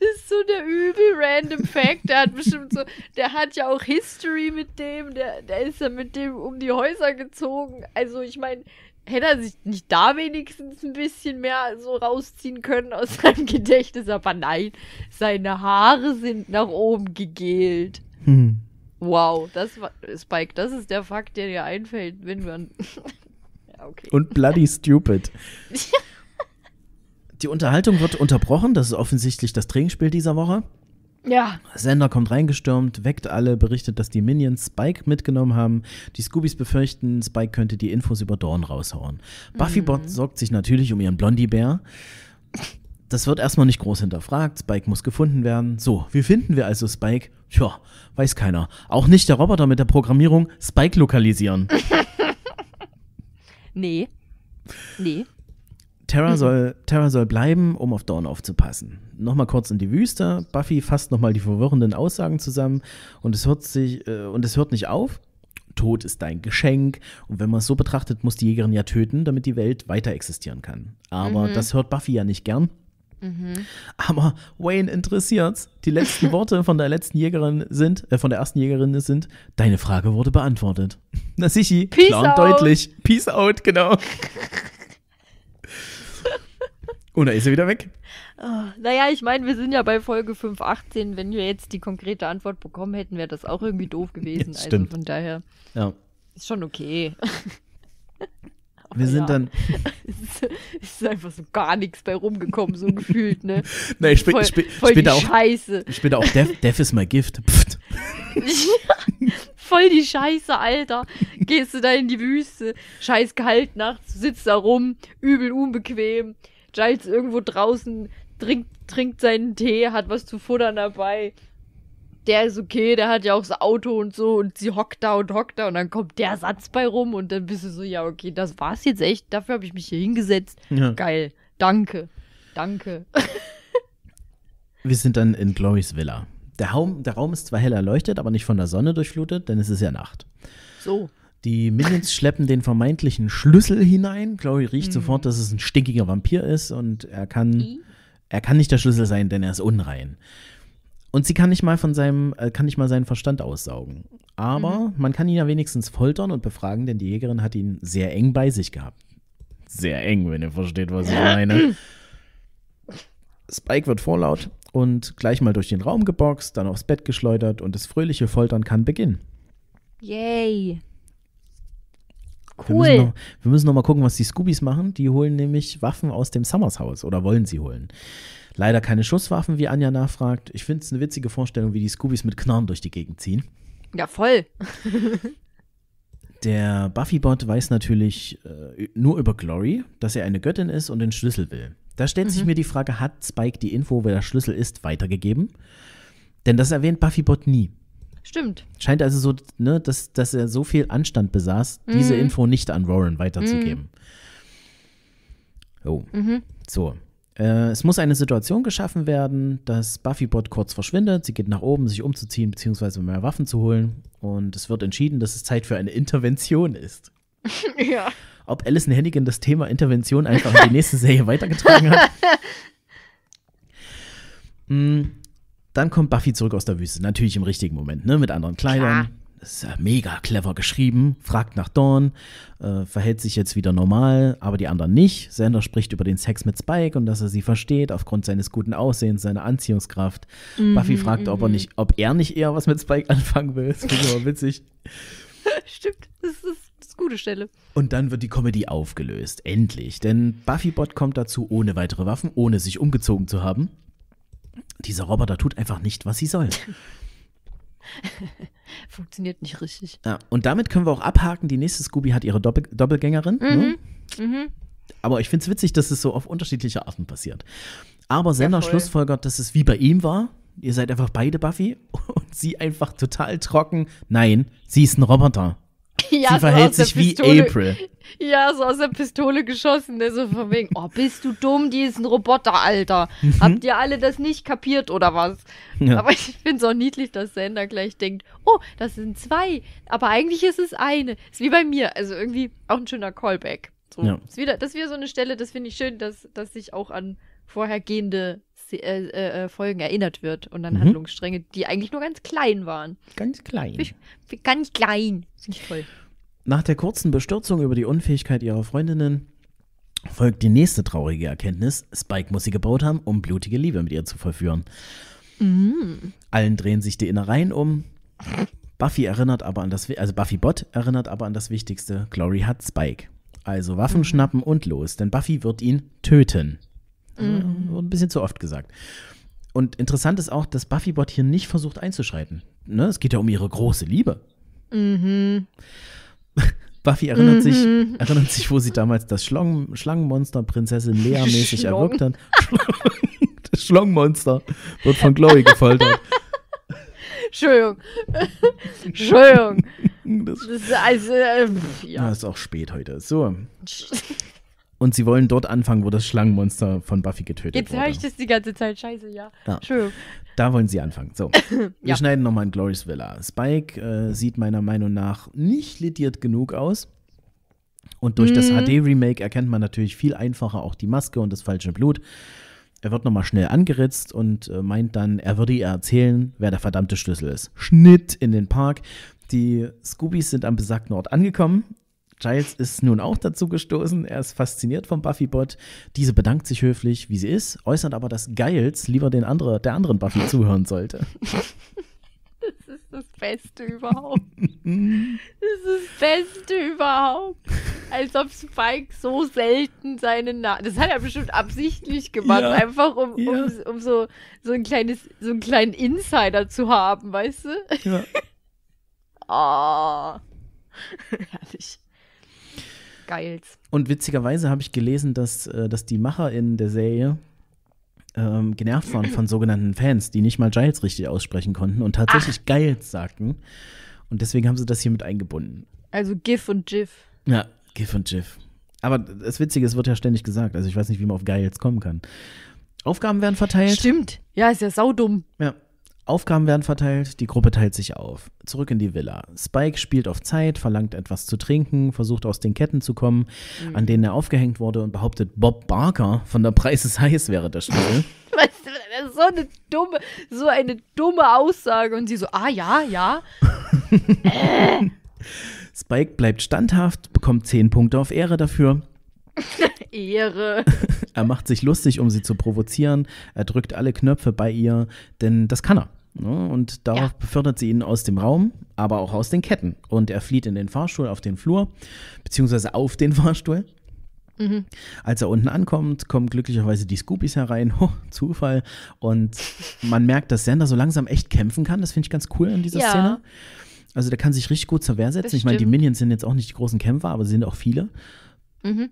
Das ist so der übel random Fact. Der hat bestimmt so, der hat ja auch History mit dem, der, der ist ja mit dem um die Häuser gezogen. Also ich meine, hätte er sich nicht da wenigstens ein bisschen mehr so rausziehen können aus seinem Gedächtnis, aber nein, seine Haare sind nach oben gegelt. Hm. Wow, das war Spike, das ist der Fakt, der dir einfällt, wenn man. ja, okay. Und bloody stupid. Die Unterhaltung wird unterbrochen. Das ist offensichtlich das Trainingsspiel dieser Woche. Ja. Sender kommt reingestürmt, weckt alle, berichtet, dass die Minions Spike mitgenommen haben. Die Scoobies befürchten, Spike könnte die Infos über Dorn raushauen. Buffybot mhm. sorgt sich natürlich um ihren Blondiebär. Das wird erstmal nicht groß hinterfragt. Spike muss gefunden werden. So, wie finden wir also Spike? Tja, weiß keiner. Auch nicht der Roboter mit der Programmierung Spike lokalisieren. nee. Nee. Terra, mhm. soll, Terra soll bleiben, um auf Dawn aufzupassen. Nochmal kurz in die Wüste. Buffy fasst nochmal die verwirrenden Aussagen zusammen und es hört sich äh, und es hört nicht auf. Tod ist dein Geschenk. Und wenn man es so betrachtet, muss die Jägerin ja töten, damit die Welt weiter existieren kann. Aber mhm. das hört Buffy ja nicht gern. Mhm. Aber Wayne interessiert's. Die letzten Worte von der letzten Jägerin sind, äh, von der ersten Jägerin sind, deine Frage wurde beantwortet. Na sichi, klar und deutlich. Peace out, genau. Und da ist er wieder weg. Oh, naja, ich meine, wir sind ja bei Folge 518. Wenn wir jetzt die konkrete Antwort bekommen hätten, wäre das auch irgendwie doof gewesen. Ja, also stimmt. Also von daher ja. ist schon okay. wir sind ja. dann. es, ist, es ist einfach so gar nichts bei rumgekommen, so gefühlt, ne? Nein, ich, voll, sp voll später auch. Scheiße. Später auch Death, Death is my gift. Pft. voll die Scheiße, Alter. Gehst du da in die Wüste, scheiß kalt nachts, sitzt da rum, übel unbequem, Giles irgendwo draußen, trinkt, trinkt seinen Tee, hat was zu futtern dabei. Der ist okay, der hat ja auch das Auto und so und sie hockt da und hockt da und dann kommt der Satz bei rum und dann bist du so, ja, okay, das war's jetzt echt, dafür habe ich mich hier hingesetzt. Ja. Geil, danke, danke. Wir sind dann in Glorys Villa. Der Raum, der Raum ist zwar hell erleuchtet, aber nicht von der Sonne durchflutet, denn es ist ja Nacht. So. Die Minions schleppen den vermeintlichen Schlüssel hinein. Chloe riecht mhm. sofort, dass es ein stinkiger Vampir ist und er kann, er kann nicht der Schlüssel sein, denn er ist unrein. Und sie kann nicht mal von seinem, äh, kann nicht mal seinen Verstand aussaugen. Aber mhm. man kann ihn ja wenigstens foltern und befragen, denn die Jägerin hat ihn sehr eng bei sich gehabt. Sehr eng, wenn ihr versteht, was ich meine. Spike wird vorlaut und gleich mal durch den Raum geboxt, dann aufs Bett geschleudert und das fröhliche Foltern kann beginnen. Yay! Cool. Wir müssen, noch, wir müssen noch mal gucken, was die Scoobies machen. Die holen nämlich Waffen aus dem Summers Haus oder wollen sie holen. Leider keine Schusswaffen, wie Anja nachfragt. Ich finde es eine witzige Vorstellung, wie die Scoobies mit Knarren durch die Gegend ziehen. Ja, voll. Der Buffy-Bot weiß natürlich äh, nur über Glory, dass er eine Göttin ist und den Schlüssel will. Da stellt mhm. sich mir die Frage, hat Spike die Info, wer der Schlüssel ist, weitergegeben? Denn das erwähnt Buffy-Bot nie. Stimmt. Scheint also so, ne, dass, dass er so viel Anstand besaß, mhm. diese Info nicht an Warren weiterzugeben. Mhm. Oh. Mhm. So. Äh, es muss eine Situation geschaffen werden, dass Buffybot kurz verschwindet. Sie geht nach oben, sich umzuziehen, beziehungsweise mehr Waffen zu holen. Und es wird entschieden, dass es Zeit für eine Intervention ist. ja. Ob Alison Hennigan das Thema Intervention einfach in die nächste Serie weitergetragen hat? mm. Dann kommt Buffy zurück aus der Wüste. Natürlich im richtigen Moment, ne? Mit anderen Kleidern. Klar. Das ist ja mega clever geschrieben. Fragt nach Dawn, äh, verhält sich jetzt wieder normal, aber die anderen nicht. Sander spricht über den Sex mit Spike und dass er sie versteht, aufgrund seines guten Aussehens, seiner Anziehungskraft. Mhm, Buffy fragt, ob er mhm. nicht, ob er nicht eher was mit Spike anfangen will. Das finde ich aber witzig. Stimmt, das ist, das ist eine gute Stelle. Und dann wird die Comedy aufgelöst, endlich. Denn Buffy Bot kommt dazu ohne weitere Waffen, ohne sich umgezogen zu haben dieser Roboter tut einfach nicht, was sie soll. Funktioniert nicht richtig. Ja, und damit können wir auch abhaken, die nächste Scooby hat ihre Doppel Doppelgängerin. Ne? Mhm. Ne? Mhm. Aber ich finde es witzig, dass es so auf unterschiedliche Arten passiert. Aber Sender ja, schlussfolgert, dass es wie bei ihm war. Ihr seid einfach beide Buffy und sie einfach total trocken. Nein, sie ist ein Roboter. ja, sie verhält so sich wie April. Ja, so aus der Pistole geschossen, ne? so von wegen, oh, bist du dumm, die ist ein Roboter, Alter. Mhm. Habt ihr alle das nicht kapiert oder was? Ja. Aber ich finde es auch niedlich, dass Sander gleich denkt, oh, das sind zwei, aber eigentlich ist es eine. Ist wie bei mir, also irgendwie auch ein schöner Callback. So. Ja. Ist wieder, das ist wieder so eine Stelle, das finde ich schön, dass, dass sich auch an vorhergehende äh, äh, äh, Folgen erinnert wird und an mhm. Handlungsstränge, die eigentlich nur ganz klein waren. Ganz klein. Ich, ganz klein. Finde ich toll. Nach der kurzen Bestürzung über die Unfähigkeit ihrer Freundinnen folgt die nächste traurige Erkenntnis. Spike muss sie gebaut haben, um blutige Liebe mit ihr zu vollführen. Mhm. Allen drehen sich die Innereien um. Buffy erinnert aber an das, also Buffy Bot erinnert aber an das Wichtigste. Glory hat Spike. Also Waffen mhm. schnappen und los, denn Buffy wird ihn töten. Ne? Mhm. Ein bisschen zu oft gesagt. Und interessant ist auch, dass Buffybot hier nicht versucht einzuschreiten. Ne? Es geht ja um ihre große Liebe. Mhm. Buffy erinnert, mhm. sich, erinnert sich, wo sie damals das Schlang Schlangenmonster Prinzessin Lea mäßig erwürgt hat. das Schlangenmonster wird von Chloe gefoltert. Entschuldigung. Entschuldigung. Das, das ist, also, äh, ja. ja. Ah, ist auch spät heute. So und sie wollen dort anfangen, wo das Schlangenmonster von Buffy getötet Jetzt wurde. Jetzt höre ich das die ganze Zeit. Scheiße, ja. ja. Schön. Da wollen sie anfangen. So, wir schneiden nochmal in Glorious Villa. Spike äh, sieht meiner Meinung nach nicht lediert genug aus. Und durch mhm. das HD-Remake erkennt man natürlich viel einfacher auch die Maske und das falsche Blut. Er wird nochmal schnell angeritzt und äh, meint dann, er würde ihr erzählen, wer der verdammte Schlüssel ist. Schnitt in den Park. Die Scoobies sind am besagten Ort angekommen Giles ist nun auch dazu gestoßen. Er ist fasziniert vom Buffy-Bot. Diese bedankt sich höflich, wie sie ist, äußert aber, dass Giles lieber den andere, der anderen Buffy zuhören sollte. Das ist das Beste überhaupt. Das ist das Beste überhaupt. Als ob Spike so selten seinen Namen. Das hat er bestimmt absichtlich gemacht, ja, einfach um, ja. um, um, so, so ein kleines, so einen kleinen Insider zu haben, weißt du? Ja. oh. Herrlich. Geils. Und witzigerweise habe ich gelesen, dass, äh, dass die MacherInnen der Serie ähm, genervt waren von sogenannten Fans, die nicht mal Giles richtig aussprechen konnten und tatsächlich Ach. Giles sagten. Und deswegen haben sie das hier mit eingebunden. Also GIF und GIF. Ja, GIF und GIF. Aber das Witzige, es wird ja ständig gesagt. Also ich weiß nicht, wie man auf Giles kommen kann. Aufgaben werden verteilt. Stimmt. Ja, ist ja saudumm. Ja. Aufgaben werden verteilt, die Gruppe teilt sich auf. Zurück in die Villa. Spike spielt auf Zeit, verlangt etwas zu trinken, versucht aus den Ketten zu kommen, mhm. an denen er aufgehängt wurde und behauptet, Bob Barker von der Preis ist heiß wäre der Schlüssel. weißt du, das ist so eine dumme, so eine dumme Aussage. Und sie so, ah ja, ja. äh. Spike bleibt standhaft, bekommt 10 Punkte auf Ehre dafür. Ehre. er macht sich lustig, um sie zu provozieren. Er drückt alle Knöpfe bei ihr, denn das kann er. Ne? Und darauf ja. befördert sie ihn aus dem Raum, aber auch aus den Ketten. Und er flieht in den Fahrstuhl auf den Flur, beziehungsweise auf den Fahrstuhl. Mhm. Als er unten ankommt, kommen glücklicherweise die Scoopies herein. Ho, Zufall. Und man merkt, dass Sander so langsam echt kämpfen kann. Das finde ich ganz cool in dieser ja. Szene. Also der kann sich richtig gut zur Wehr setzen. ich meine, die Minions sind jetzt auch nicht die großen Kämpfer, aber sie sind auch viele. Mhm.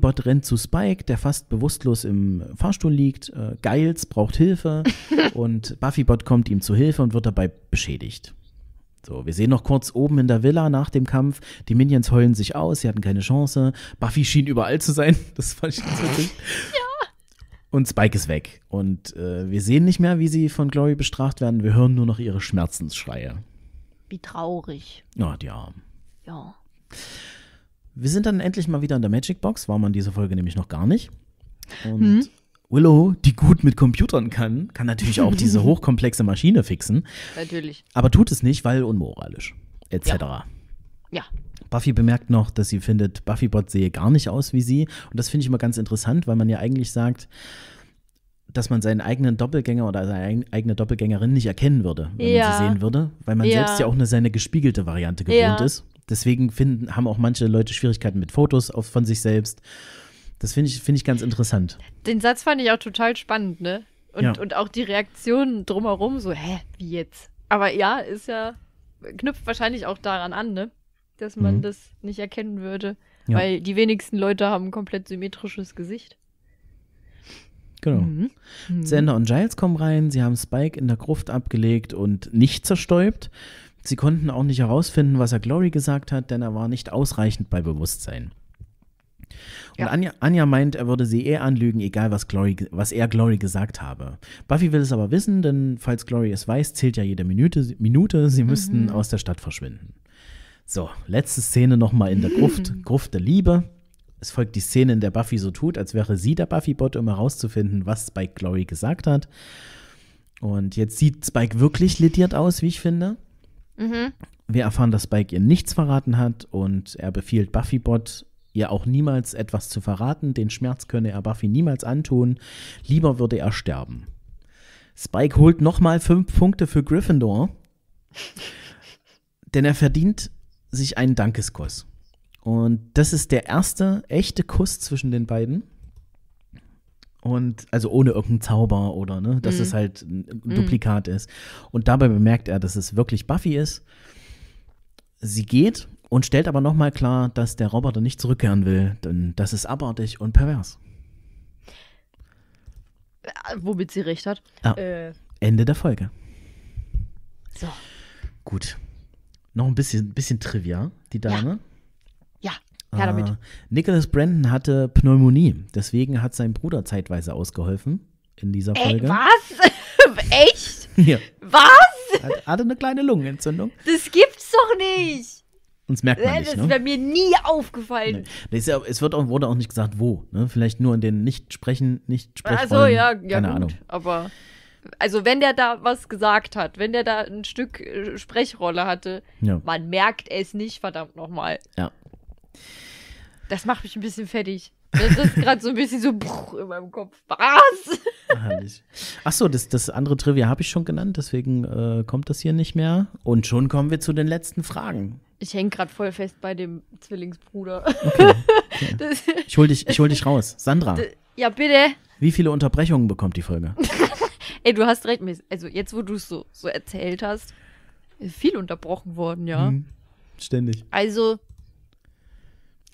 Bot rennt zu Spike, der fast bewusstlos im Fahrstuhl liegt. Äh, Giles braucht Hilfe und Buffy Bot kommt ihm zu Hilfe und wird dabei beschädigt. So, wir sehen noch kurz oben in der Villa nach dem Kampf, die Minions heulen sich aus, sie hatten keine Chance. Buffy schien überall zu sein, das fand ich ganz witzig. ja. Und Spike ist weg. Und äh, wir sehen nicht mehr, wie sie von Glory bestraft werden, wir hören nur noch ihre Schmerzensschreie. Wie traurig. Ja, die Arme. Ja. Wir sind dann endlich mal wieder in der Magic Box, war man diese Folge nämlich noch gar nicht. Und hm. Willow, die gut mit Computern kann, kann natürlich auch diese hochkomplexe Maschine fixen. Natürlich. Aber tut es nicht, weil unmoralisch. Etc. Ja. ja. Buffy bemerkt noch, dass sie findet, Buffybot sehe gar nicht aus wie sie. Und das finde ich immer ganz interessant, weil man ja eigentlich sagt, dass man seinen eigenen Doppelgänger oder seine eigene Doppelgängerin nicht erkennen würde, wenn ja. man sie sehen würde, weil man ja. selbst ja auch eine seine gespiegelte Variante gewohnt ist. Deswegen finden, haben auch manche Leute Schwierigkeiten mit Fotos auf, von sich selbst. Das finde ich, find ich ganz interessant. Den Satz fand ich auch total spannend, ne? Und, ja. und auch die Reaktion drumherum, so, hä, wie jetzt? Aber ja, ist ja, knüpft wahrscheinlich auch daran an, ne? Dass man mhm. das nicht erkennen würde. Ja. Weil die wenigsten Leute haben ein komplett symmetrisches Gesicht. Genau. Mhm. Xander mhm. und Giles kommen rein, sie haben Spike in der Gruft abgelegt und nicht zerstäubt. Sie konnten auch nicht herausfinden, was er Glory gesagt hat, denn er war nicht ausreichend bei Bewusstsein. Und ja. Anja, Anja, meint, er würde sie eh anlügen, egal was, Glory, was er Glory gesagt habe. Buffy will es aber wissen, denn falls Glory es weiß, zählt ja jede Minute. Minute sie mhm. müssten aus der Stadt verschwinden. So, letzte Szene nochmal in der Gruft, Gruft der Liebe. Es folgt die Szene, in der Buffy so tut, als wäre sie der Buffy-Bot, um herauszufinden, was Spike Glory gesagt hat. Und jetzt sieht Spike wirklich lediert aus, wie ich finde. Mhm. Wir erfahren, dass Spike ihr nichts verraten hat und er befiehlt Buffybot, ihr auch niemals etwas zu verraten. Den Schmerz könne er Buffy niemals antun. Lieber würde er sterben. Spike holt nochmal fünf Punkte für Gryffindor, denn er verdient sich einen Dankeskuss. Und das ist der erste echte Kuss zwischen den beiden. Und also ohne irgendeinen Zauber oder ne, dass mhm. es halt ein mhm. Duplikat mhm. ist. Und dabei bemerkt er, dass es wirklich Buffy ist. Sie geht und stellt aber nochmal klar, dass der Roboter nicht zurückkehren will, denn das ist abartig und pervers. Äh, womit sie recht hat. Ah, äh. Ende der Folge. So. Gut. Noch ein bisschen, bisschen Trivia, die Dame. Ja. ja. Her damit. Ah, Nicholas Brandon hatte Pneumonie. Deswegen hat sein Bruder zeitweise ausgeholfen in dieser Folge. Ey, was? Echt? Ja. Was? Hat, hatte eine kleine Lungenentzündung. Das gibt's doch nicht. Uns merkt man äh, nicht, Das ne? wäre mir nie aufgefallen. Nee. Ja, es wird auch, wurde auch nicht gesagt, wo. Ne? Vielleicht nur in den Nicht-Sprechen, Nicht-Sprechvollen. Also, ja, ja keine gut, Ahnung. Aber also wenn der da was gesagt hat, wenn der da ein Stück äh, Sprechrolle hatte, ja. man merkt es nicht, verdammt nochmal. Ja. Das macht mich ein bisschen fertig. Das ist gerade so ein bisschen so bruch in meinem Kopf. Was? Herrlich. Achso, das, das andere Trivia habe ich schon genannt, deswegen äh, kommt das hier nicht mehr. Und schon kommen wir zu den letzten Fragen. Ich hänge gerade voll fest bei dem Zwillingsbruder. Okay. okay. Das, ich hole dich, hol dich raus. Sandra. Ja, bitte. Wie viele Unterbrechungen bekommt die Folge? Ey, du hast recht, also jetzt, wo du es so, so erzählt hast, ist viel unterbrochen worden, ja. Hm, ständig. Also,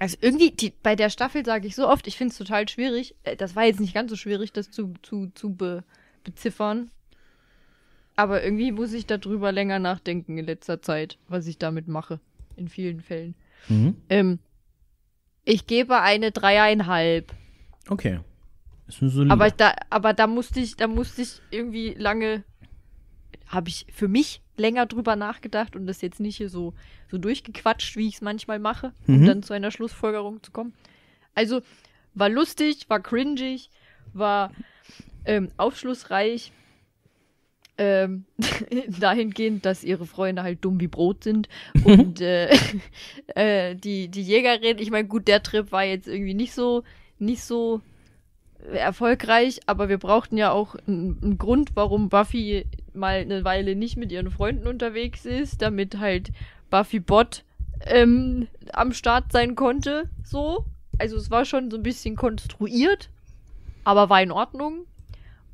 also irgendwie, die, bei der Staffel sage ich so oft, ich finde es total schwierig. Äh, das war jetzt nicht ganz so schwierig, das zu, zu, zu be, beziffern. Aber irgendwie muss ich darüber länger nachdenken in letzter Zeit, was ich damit mache. In vielen Fällen. Mhm. Ähm, ich gebe eine dreieinhalb. Okay. Ist eine solide. Aber da, aber da musste ich, da musste ich irgendwie lange, habe ich für mich länger drüber nachgedacht und das jetzt nicht hier so, so durchgequatscht, wie ich es manchmal mache, um mhm. dann zu einer Schlussfolgerung zu kommen. Also war lustig, war cringig, war ähm, aufschlussreich. Ähm, dahingehend, dass ihre Freunde halt dumm wie Brot sind. Und äh, äh, die, die Jägerin, ich meine, gut, der Trip war jetzt irgendwie nicht so, nicht so erfolgreich, aber wir brauchten ja auch einen, einen Grund, warum Buffy mal eine Weile nicht mit ihren Freunden unterwegs ist, damit halt Buffy Bot ähm, am Start sein konnte. So. Also es war schon so ein bisschen konstruiert, aber war in Ordnung.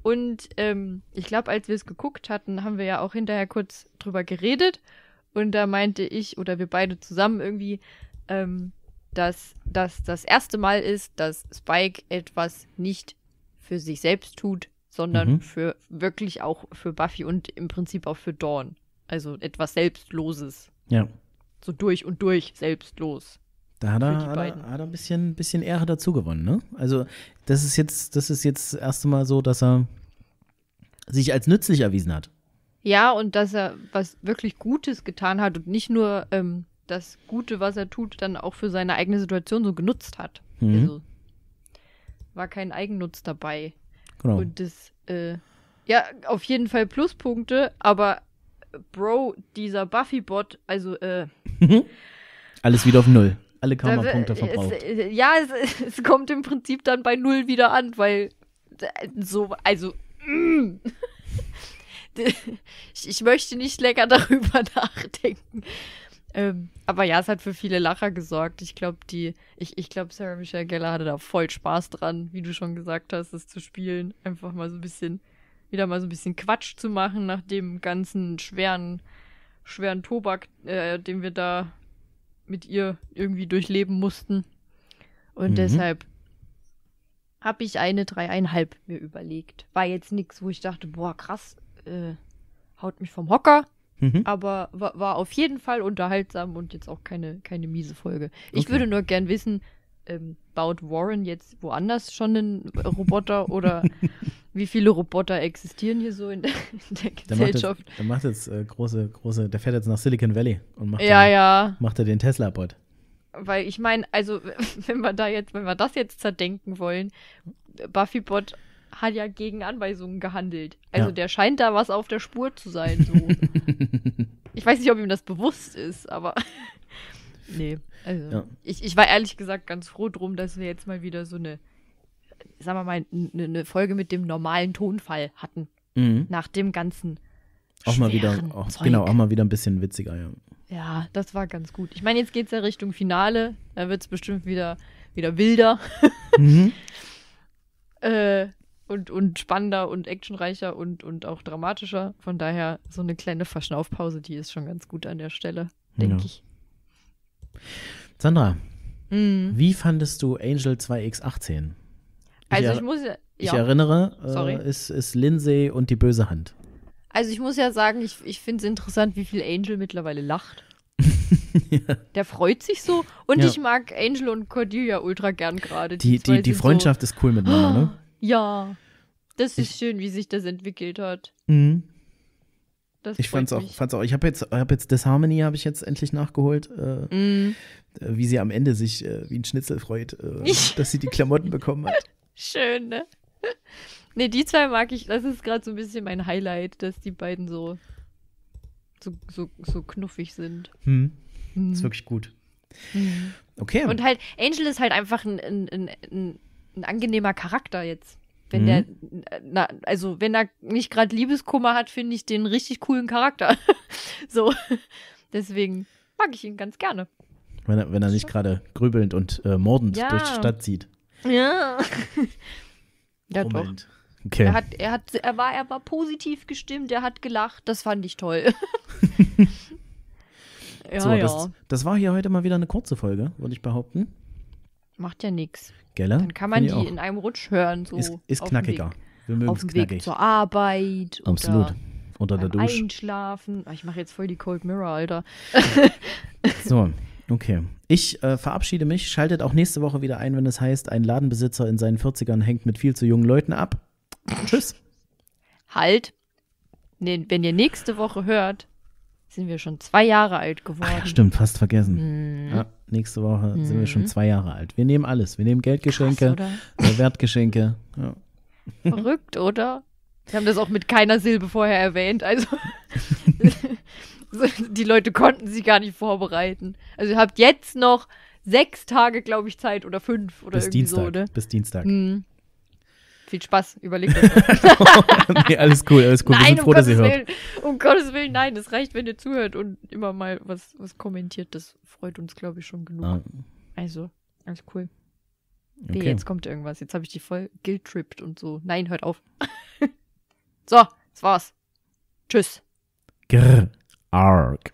Und ähm, ich glaube, als wir es geguckt hatten, haben wir ja auch hinterher kurz drüber geredet. Und da meinte ich oder wir beide zusammen irgendwie, ähm, dass das das erste Mal ist, dass Spike etwas nicht für sich selbst tut, sondern mhm. für wirklich auch für Buffy und im Prinzip auch für Dawn. Also etwas Selbstloses. Ja. So durch und durch selbstlos. Da hat er, hat er, hat er ein bisschen, bisschen Ehre dazu gewonnen, ne? Also, das ist jetzt, das ist jetzt das erste Mal so, dass er sich als nützlich erwiesen hat. Ja, und dass er was wirklich Gutes getan hat und nicht nur ähm, das Gute, was er tut, dann auch für seine eigene Situation so genutzt hat. Mhm. Also war kein Eigennutz dabei. Genau. Und das, äh, ja, auf jeden Fall Pluspunkte, aber äh, Bro, dieser Buffy-Bot, also, äh. Alles wieder auf Null. Alle Karma-Punkte verbraucht. Es, ja, es, es, kommt im Prinzip dann bei Null wieder an, weil äh, so, also, mm. ich, ich möchte nicht länger darüber nachdenken. Ähm, aber ja, es hat für viele Lacher gesorgt. Ich glaube, die, ich, ich glaube, Sarah Michelle Geller hatte da voll Spaß dran, wie du schon gesagt hast, das zu spielen. Einfach mal so ein bisschen, wieder mal so ein bisschen Quatsch zu machen nach dem ganzen schweren, schweren Tobak, äh, den wir da mit ihr irgendwie durchleben mussten. Und mhm. deshalb habe ich eine dreieinhalb mir überlegt. War jetzt nichts, wo ich dachte, boah, krass, äh, haut mich vom Hocker. Mhm. Aber war, war, auf jeden Fall unterhaltsam und jetzt auch keine, keine miese Folge. Ich okay. würde nur gern wissen, ähm, baut Warren jetzt woanders schon einen Roboter oder wie viele Roboter existieren hier so in der, in der Gesellschaft? Der macht jetzt, der macht jetzt äh, große, große, der fährt jetzt nach Silicon Valley und macht, ja, dann, ja. macht er den Tesla-Bot. Weil ich meine, also wenn wir da jetzt, wenn wir das jetzt zerdenken wollen, Buffy-Bot hat ja gegen Anweisungen gehandelt. Also ja. der scheint da was auf der Spur zu sein. So. ich weiß nicht, ob ihm das bewusst ist, aber. nee. Also, ja. ich, ich war ehrlich gesagt ganz froh drum, dass wir jetzt mal wieder so eine, sagen wir mal, eine, ne Folge mit dem normalen Tonfall hatten. Mhm. Nach dem ganzen. Auch mal wieder, auch, genau, auch mal wieder ein bisschen witziger, ja. Ja, das war ganz gut. Ich meine, jetzt geht es ja Richtung Finale. Da wird es bestimmt wieder, wieder wilder. Mhm. äh, und, und spannender und actionreicher und, und auch dramatischer. Von daher so eine kleine Verschnaufpause, die ist schon ganz gut an der Stelle, denke ja. ich. Sandra, mm. wie fandest du Angel 2x18? Ich also ich muss ja, Ich erinnere, äh, Sorry. Äh, ist, ist Lindsay und die böse Hand. Also ich muss ja sagen, ich, ich finde es interessant, wie viel Angel mittlerweile lacht. ja. Der freut sich so. Und ja. ich mag Angel und Cordelia ultra gern gerade. Die, die, die, die Freundschaft so, ist cool miteinander, ne? Ja, das ist schön, wie sich das entwickelt hat. Mhm. Das ich fand's auch, fand's auch. Ich habe jetzt, hab jetzt Disharmony habe ich jetzt endlich nachgeholt. Äh, mm. Wie sie am Ende sich äh, wie ein Schnitzel freut, äh, dass sie die Klamotten bekommen hat. Schön, ne? Ne, die zwei mag ich. Das ist gerade so ein bisschen mein Highlight, dass die beiden so, so, so, so knuffig sind. Hm. Hm. Ist wirklich gut. Hm. Okay. Und halt, Angel ist halt einfach ein, ein, ein, ein ein angenehmer Charakter jetzt. Wenn mhm. der, na, also wenn er nicht gerade Liebeskummer hat, finde ich den richtig coolen Charakter. so. Deswegen mag ich ihn ganz gerne. Wenn er, wenn er nicht gerade grübelnd und äh, mordend ja. durch die Stadt zieht. Ja. ja, Moment. doch. Okay. Er, hat, er, hat, er, war, er war positiv gestimmt, er hat gelacht, das fand ich toll. ja, so, ja. Das, das war hier heute mal wieder eine kurze Folge, würde ich behaupten. Macht ja nichts. Gelle? Dann kann man die auch. in einem Rutsch hören. So ist, ist knackiger. Wir mögen es knackig. Weg zur Arbeit. Absolut. Oder unter der Dusche. Einschlafen. Ah, ich mache jetzt voll die Cold Mirror, Alter. so, okay. Ich äh, verabschiede mich. Schaltet auch nächste Woche wieder ein, wenn es heißt, ein Ladenbesitzer in seinen 40ern hängt mit viel zu jungen Leuten ab. Tschüss. Halt. wenn ihr nächste Woche hört, sind wir schon zwei Jahre alt geworden. Ach, stimmt, fast vergessen. Mm. Ja, nächste Woche mm. sind wir schon mhm. zwei Jahre alt. Wir nehmen alles. Wir nehmen Geldgeschenke, Krass, äh, Wertgeschenke. Ja. Verrückt, oder? Wir haben das auch mit keiner Silbe vorher erwähnt. Also die Leute konnten sich gar nicht vorbereiten. Also ihr habt jetzt noch sechs Tage, glaube ich, Zeit oder fünf oder Bis irgendwie Dienstag. so. Ne? Bis Dienstag. Mm. Viel Spaß, überleg das. Genau. nee, alles cool, alles cool. Nein, Wir sind froh, um dass ihr hört. Willen, um Gottes Willen, nein, es reicht, wenn ihr zuhört und immer mal was, was kommentiert. Das freut uns, glaube ich, schon genug. Ah. Also, alles cool. Okay. Nee, jetzt kommt irgendwas. Jetzt habe ich die voll guilt-tripped und so. Nein, hört auf. so, das war's. Tschüss. Grr. Arg.